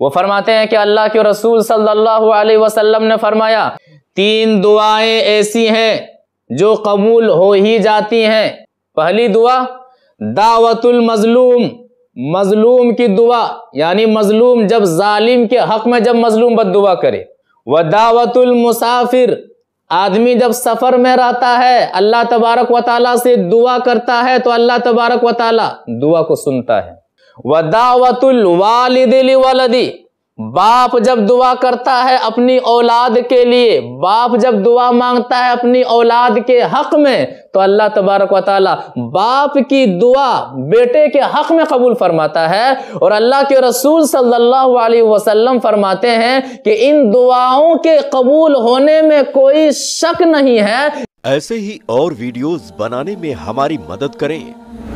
वो फरमाते हैं कि अल्लाह के रसूल सल्लल्लाहु अलैहि वसल्लम ने फरमाया तीन दुआएं ऐसी हैं जो कबूल हो ही जाती हैं पहली दुआ दावतुल मजलूम मजलूम की दुआ यानी मजलूम जब जालिम के हक में जब मजलूम बद दुआ करे व दावतुल मुसाफिर आदमी जब सफ़र में रहता है अल्लाह तबारक व से दुआ करता है तो अल्लाह तबारक व दुआ को सुनता है वदावतुल वालिदिली वलदी बाप जब दुआ करता है अपनी औलाद के लिए बाप जब दुआ मांगता है अपनी औलाद के हक में तो अल्लाह तबारक वाली बाप की दुआ बेटे के हक में कबूल फरमाता है और अल्लाह के रसूल सल्लल्लाहु अलैहि वसल्लम फरमाते हैं कि इन दुआओं के कबूल होने में कोई शक नहीं है ऐसे ही और वीडियोस बनाने में हमारी मदद करें